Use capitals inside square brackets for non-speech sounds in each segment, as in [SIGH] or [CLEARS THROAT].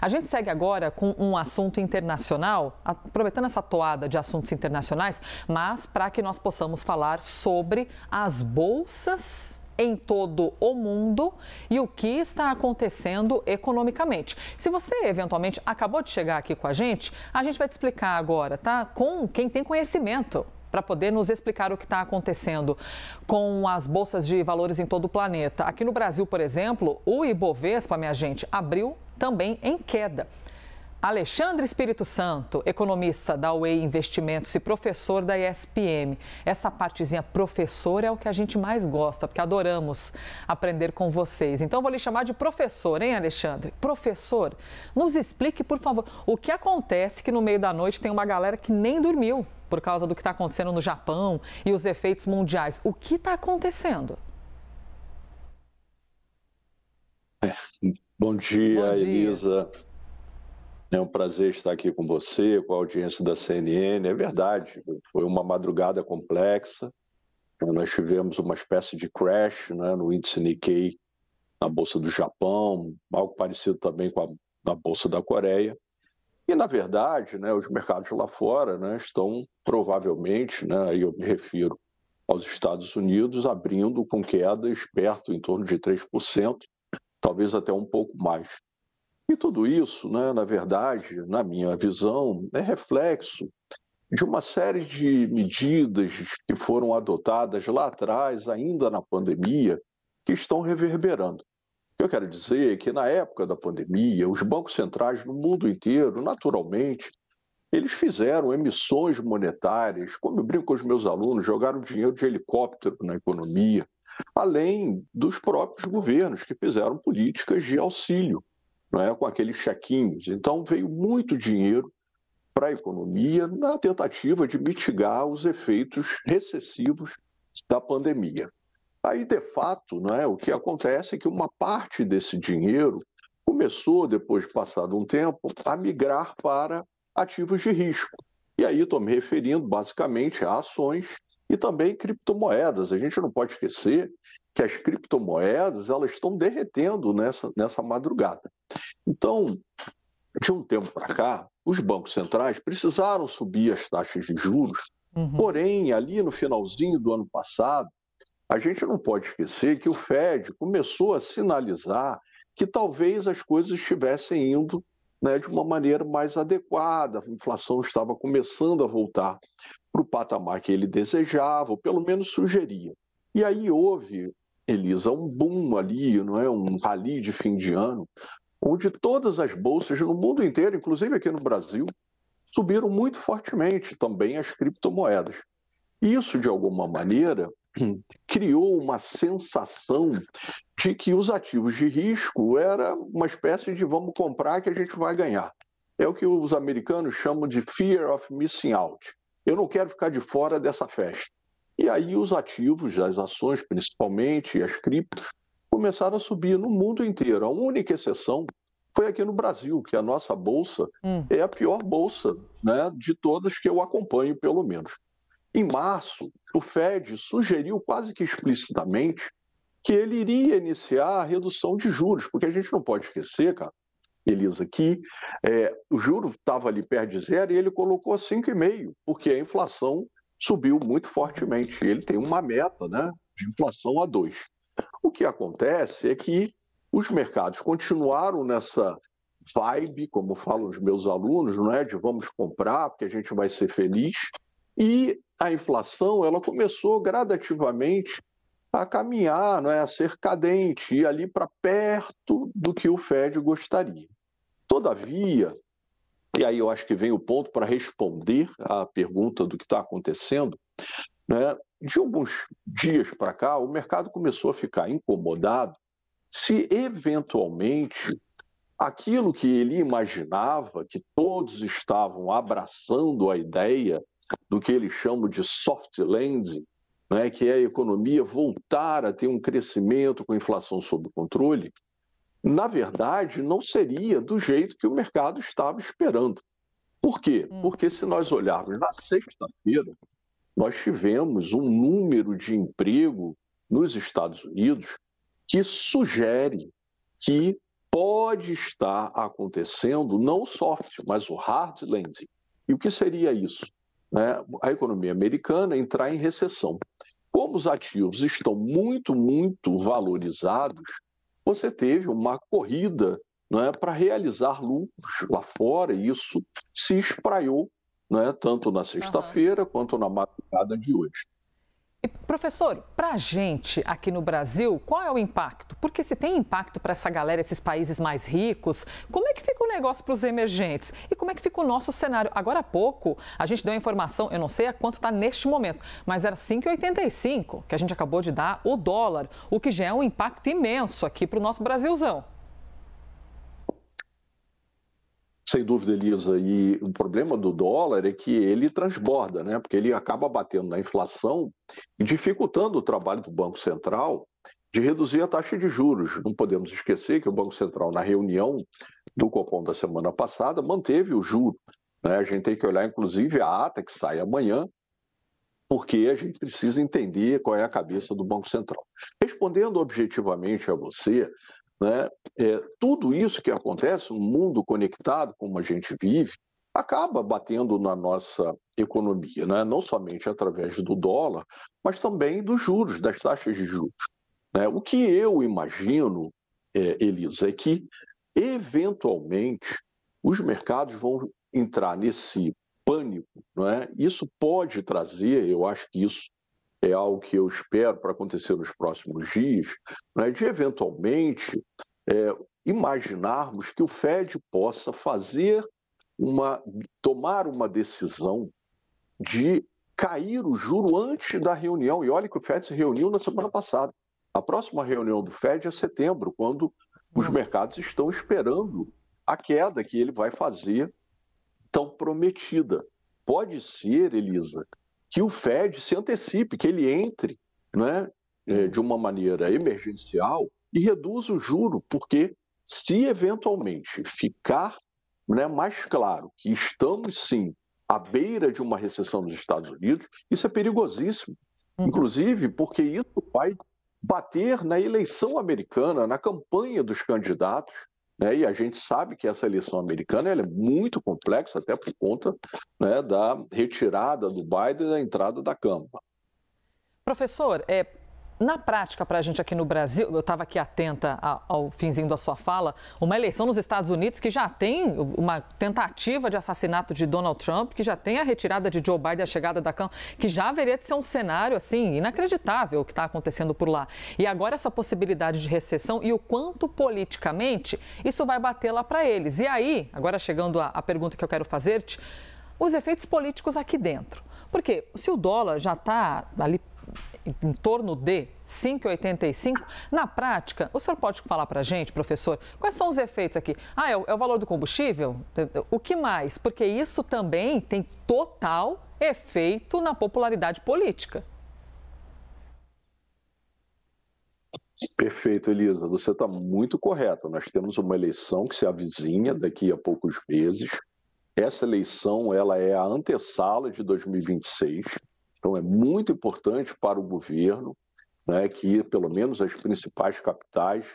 A gente segue agora com um assunto internacional, aproveitando essa toada de assuntos internacionais, mas para que nós possamos falar sobre as bolsas em todo o mundo e o que está acontecendo economicamente. Se você eventualmente acabou de chegar aqui com a gente, a gente vai te explicar agora, tá? Com quem tem conhecimento para poder nos explicar o que está acontecendo com as bolsas de valores em todo o planeta. Aqui no Brasil, por exemplo, o Ibovespa, minha gente, abriu também em queda. Alexandre Espírito Santo, economista da UEI Investimentos e professor da ESPM. Essa partezinha professor é o que a gente mais gosta, porque adoramos aprender com vocês. Então vou lhe chamar de professor, hein, Alexandre? Professor, nos explique, por favor, o que acontece que no meio da noite tem uma galera que nem dormiu por causa do que está acontecendo no Japão e os efeitos mundiais. O que está acontecendo? Bom dia, Bom dia. Elisa. É um prazer estar aqui com você, com a audiência da CNN. É verdade, foi uma madrugada complexa. Nós tivemos uma espécie de crash né, no índice Nikkei na Bolsa do Japão, algo parecido também com a na Bolsa da Coreia. E, na verdade, né, os mercados lá fora né, estão provavelmente, né, eu me refiro aos Estados Unidos, abrindo com quedas perto em torno de 3%, talvez até um pouco mais. E tudo isso, né, na verdade, na minha visão, é reflexo de uma série de medidas que foram adotadas lá atrás, ainda na pandemia, que estão reverberando. Eu quero dizer é que na época da pandemia, os bancos centrais no mundo inteiro, naturalmente, eles fizeram emissões monetárias, como eu brinco com os meus alunos, jogaram dinheiro de helicóptero na economia, além dos próprios governos que fizeram políticas de auxílio, é, com aqueles chequinhos. Então, veio muito dinheiro para a economia na tentativa de mitigar os efeitos recessivos da pandemia. Aí, de fato, é, o que acontece é que uma parte desse dinheiro começou, depois de passado um tempo, a migrar para ativos de risco. E aí estou me referindo basicamente a ações e também criptomoedas. A gente não pode esquecer que as criptomoedas elas estão derretendo nessa, nessa madrugada. Então, de um tempo para cá, os bancos centrais precisaram subir as taxas de juros, uhum. porém, ali no finalzinho do ano passado, a gente não pode esquecer que o Fed começou a sinalizar que talvez as coisas estivessem indo né, de uma maneira mais adequada, a inflação estava começando a voltar para o patamar que ele desejava, ou pelo menos sugeria. E aí houve, Elisa, um boom ali, não é? um rally de fim de ano, onde todas as bolsas no mundo inteiro, inclusive aqui no Brasil, subiram muito fortemente também as criptomoedas. Isso, de alguma maneira, [CLEARS THROAT] criou uma sensação de que os ativos de risco era uma espécie de vamos comprar que a gente vai ganhar. É o que os americanos chamam de fear of missing out eu não quero ficar de fora dessa festa. E aí os ativos, as ações principalmente, as criptos, começaram a subir no mundo inteiro. A única exceção foi aqui no Brasil, que a nossa bolsa hum. é a pior bolsa né, de todas que eu acompanho, pelo menos. Em março, o Fed sugeriu quase que explicitamente que ele iria iniciar a redução de juros, porque a gente não pode esquecer, cara, Elisa, que é, o juro estava ali perto de zero e ele colocou 5,5, porque a inflação subiu muito fortemente. Ele tem uma meta né, de inflação a 2. O que acontece é que os mercados continuaram nessa vibe, como falam os meus alunos, não é de vamos comprar porque a gente vai ser feliz. E a inflação ela começou gradativamente a caminhar, não é, a ser cadente, e ali para perto do que o Fed gostaria. Todavia, e aí eu acho que vem o ponto para responder à pergunta do que está acontecendo, né, de alguns dias para cá, o mercado começou a ficar incomodado se eventualmente aquilo que ele imaginava, que todos estavam abraçando a ideia do que ele chama de soft landing, né, que é a economia voltar a ter um crescimento com inflação sob controle, na verdade, não seria do jeito que o mercado estava esperando. Por quê? Hum. Porque se nós olharmos na sexta-feira, nós tivemos um número de emprego nos Estados Unidos que sugere que pode estar acontecendo não o soft, mas o hard landing. E o que seria isso? né, a economia americana entrar em recessão. Como os ativos estão muito, muito valorizados, você teve uma corrida né, para realizar lucros lá fora, e isso se espraiou né, tanto na sexta-feira uhum. quanto na madrugada de hoje. E, professor, para a gente aqui no Brasil, qual é o impacto? Porque se tem impacto para essa galera, esses países mais ricos, como é que fica o negócio para os emergentes? E como é que fica o nosso cenário? Agora há pouco, a gente deu a informação, eu não sei a quanto está neste momento, mas era 5,85 que a gente acabou de dar o dólar, o que já é um impacto imenso aqui para o nosso Brasilzão. Sem dúvida, Elisa. E o problema do dólar é que ele transborda, né? porque ele acaba batendo na inflação e dificultando o trabalho do Banco Central de reduzir a taxa de juros. Não podemos esquecer que o Banco Central, na reunião do Copom da semana passada, manteve o juro. Né? A gente tem que olhar, inclusive, a ata que sai amanhã, porque a gente precisa entender qual é a cabeça do Banco Central. Respondendo objetivamente a você, né? É, tudo isso que acontece, um mundo conectado como a gente vive, acaba batendo na nossa economia, né? não somente através do dólar, mas também dos juros, das taxas de juros. Né? O que eu imagino, é, Elisa, é que, eventualmente, os mercados vão entrar nesse pânico. Né? Isso pode trazer, eu acho que isso é algo que eu espero para acontecer nos próximos dias, né, de eventualmente é, imaginarmos que o Fed possa fazer uma tomar uma decisão de cair o juro antes da reunião. E olha que o Fed se reuniu na semana passada. A próxima reunião do Fed é setembro, quando Nossa. os mercados estão esperando a queda que ele vai fazer tão prometida. Pode ser, Elisa, que o Fed se antecipe, que ele entre né, é, uhum. de uma maneira emergencial e reduza o juro, porque se eventualmente ficar né, mais claro que estamos sim à beira de uma recessão nos Estados Unidos, isso é perigosíssimo. Uhum. Inclusive, porque isso vai bater na eleição americana, na campanha dos candidatos, né? E a gente sabe que essa eleição americana é muito complexa, até por conta né, da retirada do Biden da entrada da Câmara. Professor, é, na prática, para a gente aqui no Brasil, eu estava aqui atenta ao finzinho da sua fala, uma eleição nos Estados Unidos que já tem uma tentativa de assassinato de Donald Trump, que já tem a retirada de Joe Biden, a chegada da Câmara, que já haveria de ser um cenário assim inacreditável o que está acontecendo por lá. E agora essa possibilidade de recessão e o quanto politicamente isso vai bater lá para eles. E aí, agora chegando à, à pergunta que eu quero fazer-te, os efeitos políticos aqui dentro. Porque se o dólar já está ali em torno de 5,85. Na prática, o senhor pode falar para a gente, professor, quais são os efeitos aqui? Ah, é o, é o valor do combustível? O que mais? Porque isso também tem total efeito na popularidade política. Perfeito, Elisa. Você está muito correta. Nós temos uma eleição que se avizinha daqui a poucos meses. Essa eleição ela é a antessala de 2026. Então, é muito importante para o governo né, que, pelo menos, as principais capitais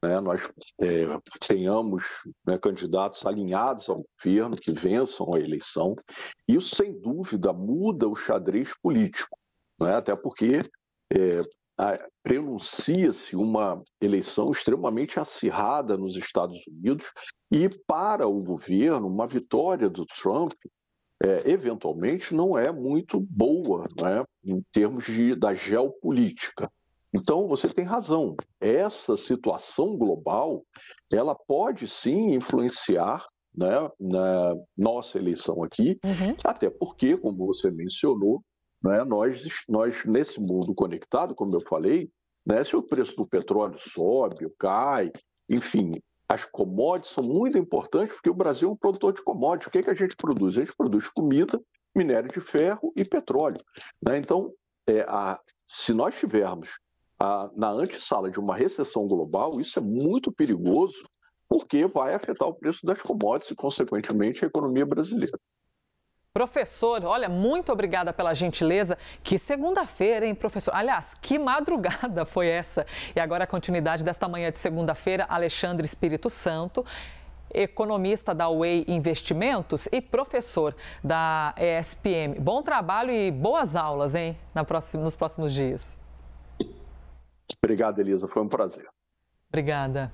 né, nós é, tenhamos né, candidatos alinhados ao governo, que vençam a eleição. Isso, sem dúvida, muda o xadrez político, né? até porque é, prenuncia-se uma eleição extremamente acirrada nos Estados Unidos e, para o governo, uma vitória do Trump é, eventualmente não é muito boa né, em termos de, da geopolítica. Então você tem razão. Essa situação global ela pode sim influenciar né, na nossa eleição aqui, uhum. até porque, como você mencionou, né, nós, nós nesse mundo conectado, como eu falei, né, se o preço do petróleo sobe ou cai, enfim, as commodities são muito importantes porque o Brasil é um produtor de commodities. O que, é que a gente produz? A gente produz comida, minério de ferro e petróleo. Né? Então, é, a, se nós tivermos a, na antessala de uma recessão global, isso é muito perigoso porque vai afetar o preço das commodities e, consequentemente, a economia brasileira. Professor, olha, muito obrigada pela gentileza. Que segunda-feira, hein, professor? Aliás, que madrugada [LAUGHS] foi essa? E agora a continuidade desta manhã de segunda-feira, Alexandre Espírito Santo, economista da Way Investimentos e professor da ESPM. Bom trabalho e boas aulas, hein, na próxima, nos próximos dias. Obrigado, Elisa. Foi um prazer. Obrigada.